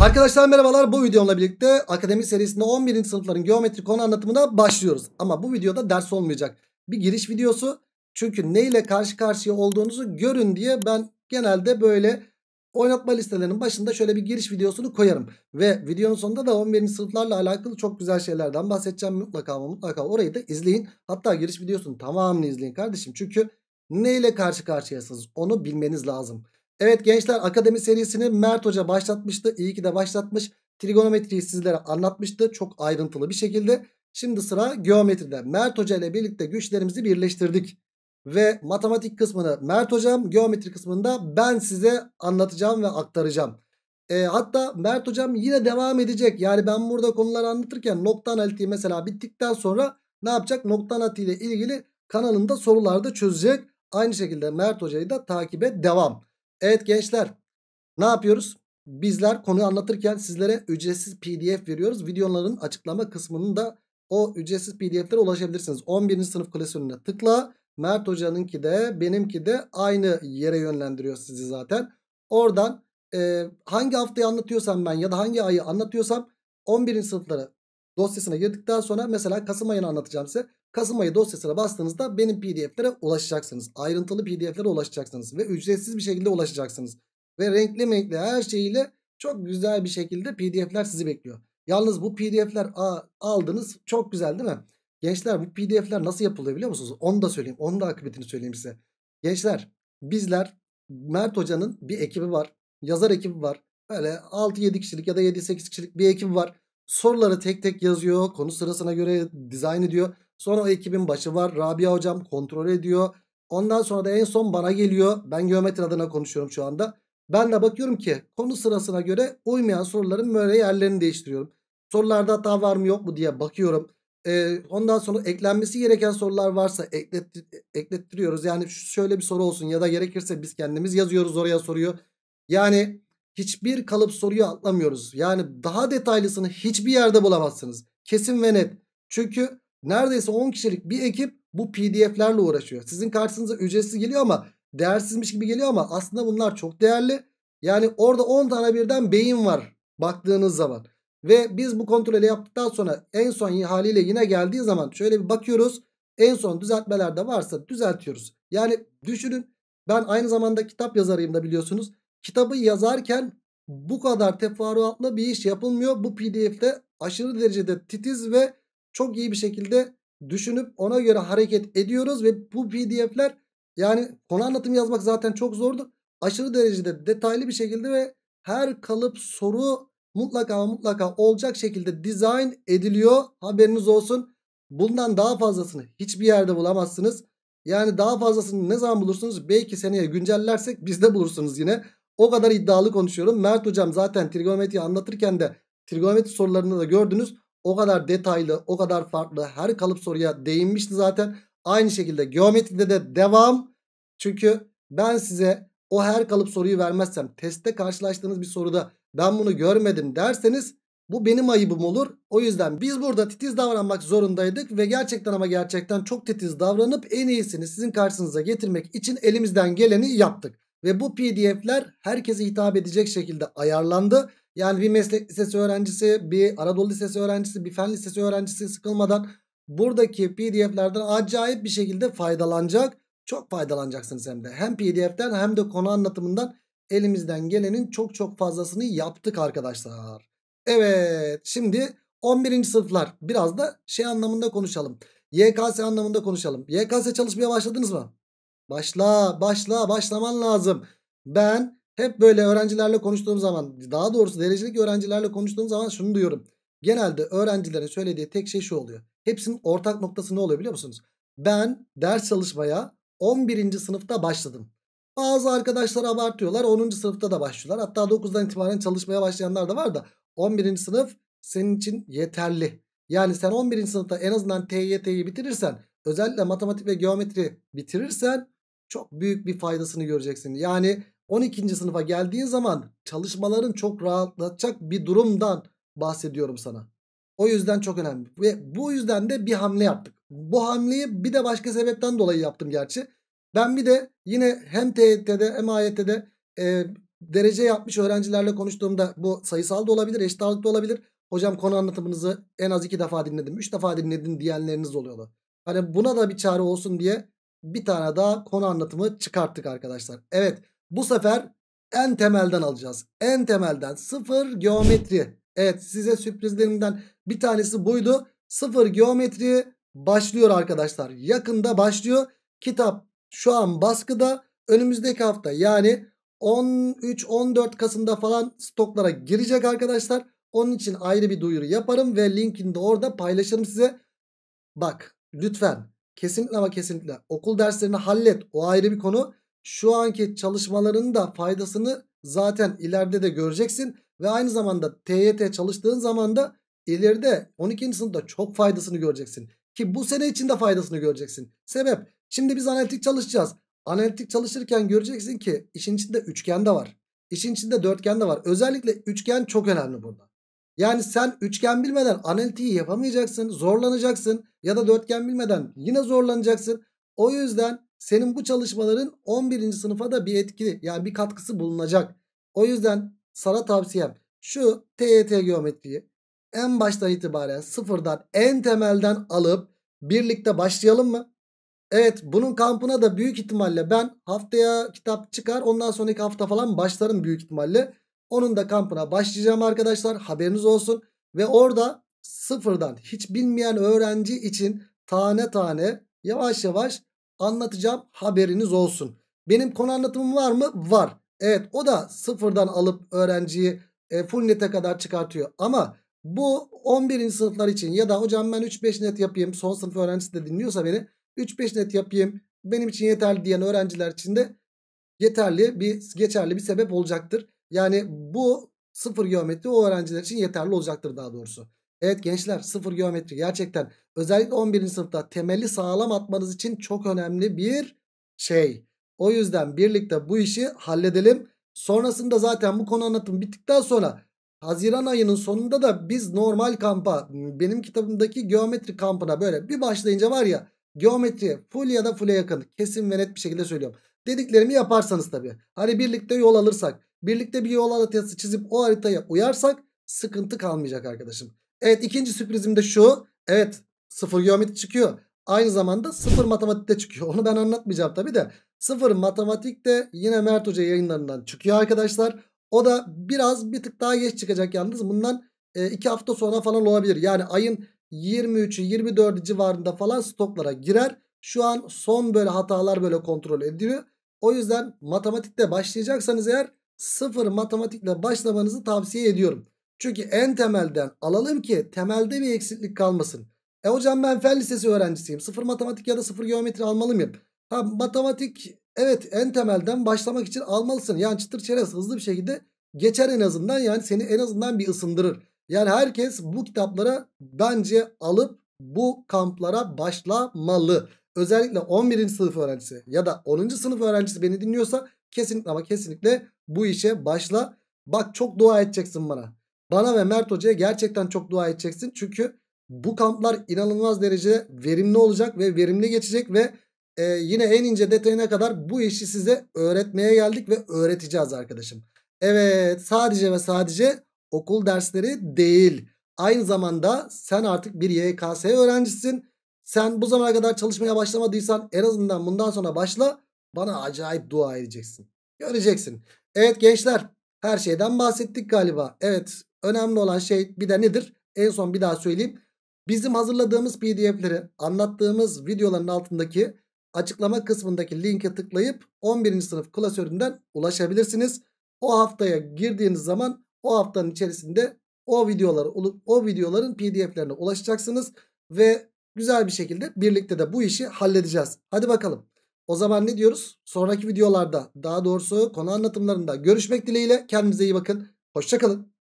Arkadaşlar merhabalar bu videomla birlikte akademik serisinde 11. sınıfların geometri konu anlatımına başlıyoruz. Ama bu videoda ders olmayacak. Bir giriş videosu. Çünkü ne ile karşı karşıya olduğunuzu görün diye ben genelde böyle oynatma listelerinin başında şöyle bir giriş videosunu koyarım. Ve videonun sonunda da 11. sınıflarla alakalı çok güzel şeylerden bahsedeceğim mutlaka ama mutlaka orayı da izleyin. Hatta giriş videosunu tamamını izleyin kardeşim. Çünkü ne ile karşı karşıyasınız onu bilmeniz lazım. Evet gençler akademi serisini Mert Hoca başlatmıştı. İyi ki de başlatmış. Trigonometriyi sizlere anlatmıştı. Çok ayrıntılı bir şekilde. Şimdi sıra geometride. Mert Hoca ile birlikte güçlerimizi birleştirdik. Ve matematik kısmını Mert Hocam, geometri kısmında ben size anlatacağım ve aktaracağım. E, hatta Mert Hocam yine devam edecek. Yani ben burada konuları anlatırken nokta analitiği mesela bittikten sonra ne yapacak? Nokta analitiği ile ilgili kanalında sorularda çözecek. Aynı şekilde Mert Hoca'yı da takibe devam. Evet gençler ne yapıyoruz? Bizler konuyu anlatırken sizlere ücretsiz pdf veriyoruz. Videoların açıklama kısmının da o ücretsiz pdf'lere ulaşabilirsiniz. 11. sınıf klasörüne tıkla. Mert hocanınki de benimki de aynı yere yönlendiriyor sizi zaten. Oradan e, hangi haftayı anlatıyorsam ben ya da hangi ayı anlatıyorsam 11. sınıfları dosyasına girdikten sonra mesela Kasım ayını anlatacağım size. Kasım ayı dosyasına bastığınızda benim pdf'lere ulaşacaksınız. Ayrıntılı pdf'lere ulaşacaksınız ve ücretsiz bir şekilde ulaşacaksınız. Ve renkli renkli her şeyiyle çok güzel bir şekilde pdf'ler sizi bekliyor. Yalnız bu pdf'ler aldınız çok güzel değil mi? Gençler bu pdf'ler nasıl yapılıyor biliyor musunuz? Onu da söyleyeyim. Onun da akıbetini söyleyeyim size. Gençler bizler Mert Hoca'nın bir ekibi var. Yazar ekibi var. Böyle 6-7 kişilik ya da 7-8 kişilik bir ekibi var. Soruları tek tek yazıyor. Konu sırasına göre dizayn ediyor. Sonra o ekibin başı var. Rabia hocam kontrol ediyor. Ondan sonra da en son bana geliyor. Ben geometri adına konuşuyorum şu anda. Ben de bakıyorum ki konu sırasına göre uymayan soruların böyle yerlerini değiştiriyorum. Sorularda hata var mı yok mu diye bakıyorum. Ee, ondan sonra eklenmesi gereken sorular varsa eklet, eklettiriyoruz. Yani şöyle bir soru olsun ya da gerekirse biz kendimiz yazıyoruz oraya soruyor. Yani hiçbir kalıp soruyu atlamıyoruz. Yani daha detaylısını hiçbir yerde bulamazsınız. Kesin ve net. Çünkü neredeyse 10 kişilik bir ekip bu pdf'lerle uğraşıyor. Sizin karşınıza ücretsiz geliyor ama değersizmiş gibi geliyor ama aslında bunlar çok değerli. Yani orada 10 tane birden beyin var baktığınız zaman. Ve biz bu kontrolü yaptıktan sonra en son haliyle yine geldiği zaman şöyle bir bakıyoruz. En son düzeltmelerde varsa düzeltiyoruz. Yani düşünün ben aynı zamanda kitap yazarıyım da biliyorsunuz kitabı yazarken bu kadar teferruatlı bir iş yapılmıyor. Bu pdf'de aşırı derecede titiz ve çok iyi bir şekilde düşünüp ona göre hareket ediyoruz. Ve bu pdf'ler yani konu anlatımı yazmak zaten çok zordu. Aşırı derecede detaylı bir şekilde ve her kalıp soru mutlaka mutlaka olacak şekilde dizayn ediliyor. Haberiniz olsun. Bundan daha fazlasını hiçbir yerde bulamazsınız. Yani daha fazlasını ne zaman bulursunuz? Belki seneye güncellersek bizde bulursunuz yine. O kadar iddialı konuşuyorum. Mert hocam zaten trigonometriyi anlatırken de trigonometri sorularını da gördünüz. O kadar detaylı, o kadar farklı her kalıp soruya değinmişti zaten. Aynı şekilde geometride de devam. Çünkü ben size o her kalıp soruyu vermezsem testte karşılaştığınız bir soruda ben bunu görmedim derseniz bu benim ayıbım olur. O yüzden biz burada titiz davranmak zorundaydık ve gerçekten ama gerçekten çok titiz davranıp en iyisini sizin karşınıza getirmek için elimizden geleni yaptık. Ve bu pdf'ler herkese hitap edecek şekilde ayarlandı. Yani bir meslek lisesi öğrencisi, bir Anadolu Lisesi öğrencisi, bir fen lisesi öğrencisi sıkılmadan buradaki pdf'lerden acayip bir şekilde faydalanacak. Çok faydalanacaksınız hem de. Hem pdf'den hem de konu anlatımından elimizden gelenin çok çok fazlasını yaptık arkadaşlar. Evet şimdi 11. sınıflar biraz da şey anlamında konuşalım. YKS anlamında konuşalım. YKS çalışmaya başladınız mı? Başla başla başlaman lazım. Ben hep böyle öğrencilerle konuştuğum zaman daha doğrusu derecelik öğrencilerle konuştuğum zaman şunu diyorum. Genelde öğrencilerin söylediği tek şey şu oluyor. Hepsinin ortak noktası ne oluyor biliyor musunuz? Ben ders çalışmaya 11. sınıfta başladım. Bazı arkadaşlar abartıyorlar 10. sınıfta da başlıyorlar. Hatta 9'dan itibaren çalışmaya başlayanlar da var da 11. sınıf senin için yeterli. Yani sen 11. sınıfta en azından TYT'yi bitirirsen özellikle matematik ve geometri bitirirsen çok büyük bir faydasını göreceksin. Yani 12. sınıfa geldiğin zaman çalışmaların çok rahatlatacak bir durumdan bahsediyorum sana. O yüzden çok önemli. Ve bu yüzden de bir hamle yaptık. Bu hamleyi bir de başka sebepten dolayı yaptım gerçi. Ben bir de yine hem TYT'de e hem AYT'de e, derece yapmış öğrencilerle konuştuğumda bu sayısal da olabilir, eşit ağırlıkta olabilir. Hocam konu anlatımınızı en az iki defa dinledim, üç defa dinledim diyenleriniz oluyordu. Hani buna da bir çare olsun diye bir tane daha konu anlatımı çıkarttık arkadaşlar. Evet bu sefer en temelden alacağız. En temelden sıfır geometri. Evet size sürprizlerimden bir tanesi buydu. Sıfır geometri başlıyor arkadaşlar. Yakında başlıyor. Kitap şu an baskıda. Önümüzdeki hafta yani 13-14 Kasım'da falan stoklara girecek arkadaşlar. Onun için ayrı bir duyuru yaparım ve linkini de orada paylaşırım size. Bak lütfen Kesinlikle ama kesinlikle. Okul derslerini hallet. O ayrı bir konu. Şu anki çalışmaların da faydasını zaten ileride de göreceksin. Ve aynı zamanda TYT çalıştığın zaman da ileride 12. sınıfta çok faydasını göreceksin. Ki bu sene içinde faydasını göreceksin. Sebep şimdi biz analitik çalışacağız. Analitik çalışırken göreceksin ki işin içinde üçgen de var. İşin içinde dörtgen de var. Özellikle üçgen çok önemli burada. Yani sen üçgen bilmeden analitiği yapamayacaksın. Zorlanacaksın. Ya da dörtgen bilmeden yine zorlanacaksın. O yüzden senin bu çalışmaların 11. sınıfa da bir etki yani bir katkısı bulunacak. O yüzden sana tavsiyem şu TYT geometriyi en baştan itibaren sıfırdan en temelden alıp birlikte başlayalım mı? Evet bunun kampına da büyük ihtimalle ben haftaya kitap çıkar ondan sonraki hafta falan başlarım büyük ihtimalle. Onun da kampına başlayacağım arkadaşlar haberiniz olsun. Ve orada sıfırdan hiç bilmeyen öğrenci için tane tane yavaş yavaş anlatacağım haberiniz olsun. Benim konu anlatımım var mı? Var. Evet o da sıfırdan alıp öğrenciyi e, full nete kadar çıkartıyor. Ama bu 11. sınıflar için ya da hocam ben 3-5 net yapayım son sınıf öğrencisi de dinliyorsa beni 3-5 net yapayım benim için yeterli diyen öğrenciler için de yeterli bir geçerli bir sebep olacaktır. Yani bu sıfır geometri o öğrenciler için yeterli olacaktır daha doğrusu. Evet gençler sıfır geometri gerçekten özellikle 11. sınıfta temeli sağlam atmanız için çok önemli bir şey. O yüzden birlikte bu işi halledelim. Sonrasında zaten bu konu anlatımı bittikten sonra Haziran ayının sonunda da biz normal kampa benim kitabımdaki geometri kampına böyle bir başlayınca var ya geometri full ya da full'e yakın kesin ve net bir şekilde söylüyorum. Dediklerimi yaparsanız tabii. Hani birlikte yol alırsak birlikte bir yol haritası çizip o haritaya uyarsak sıkıntı kalmayacak arkadaşım. Evet ikinci sürprizim de şu. Evet sıfır geometri çıkıyor. Aynı zamanda sıfır matematikte çıkıyor. Onu ben anlatmayacağım tabii de. Sıfır matematikte yine Mert Hoca yayınlarından çıkıyor arkadaşlar. O da biraz bir tık daha geç çıkacak yalnız. Bundan 2 e, hafta sonra falan olabilir. Yani ayın 23'ü 24'ü civarında falan stoklara girer. Şu an son böyle hatalar böyle kontrol ediliyor. O yüzden matematikte başlayacaksanız eğer sıfır matematikle başlamanızı tavsiye ediyorum. Çünkü en temelden alalım ki temelde bir eksiklik kalmasın. E hocam ben fen lisesi öğrencisiyim. Sıfır matematik ya da sıfır geometri almalı mıyım? Ha matematik evet en temelden başlamak için almalısın. Yani çıtır çerez hızlı bir şekilde geçer en azından. Yani seni en azından bir ısındırır. Yani herkes bu kitaplara bence alıp bu kamplara başlamalı. Özellikle 11. sınıf öğrencisi ya da 10. sınıf öğrencisi beni dinliyorsa kesinlikle ama kesinlikle bu işe başla. Bak çok dua edeceksin bana. Bana ve Mert Hoca'ya gerçekten çok dua edeceksin. Çünkü bu kamplar inanılmaz derece verimli olacak ve verimli geçecek ve e, yine en ince detayına kadar bu işi size öğretmeye geldik ve öğreteceğiz arkadaşım. Evet sadece ve sadece okul dersleri değil. Aynı zamanda sen artık bir YKS öğrencisin. Sen bu zamana kadar çalışmaya başlamadıysan en azından bundan sonra başla bana acayip dua edeceksin. Göreceksin. Evet gençler her şeyden bahsettik galiba. Evet önemli olan şey bir de nedir? En son bir daha söyleyeyim. Bizim hazırladığımız pdf'leri anlattığımız videoların altındaki açıklama kısmındaki linke tıklayıp 11. sınıf klasöründen ulaşabilirsiniz. O haftaya girdiğiniz zaman o haftanın içerisinde o videoları o videoların pdf'lerine ulaşacaksınız ve güzel bir şekilde birlikte de bu işi halledeceğiz. Hadi bakalım. O zaman ne diyoruz? Sonraki videolarda daha doğrusu konu anlatımlarında görüşmek dileğiyle kendinize iyi bakın. Hoşçakalın.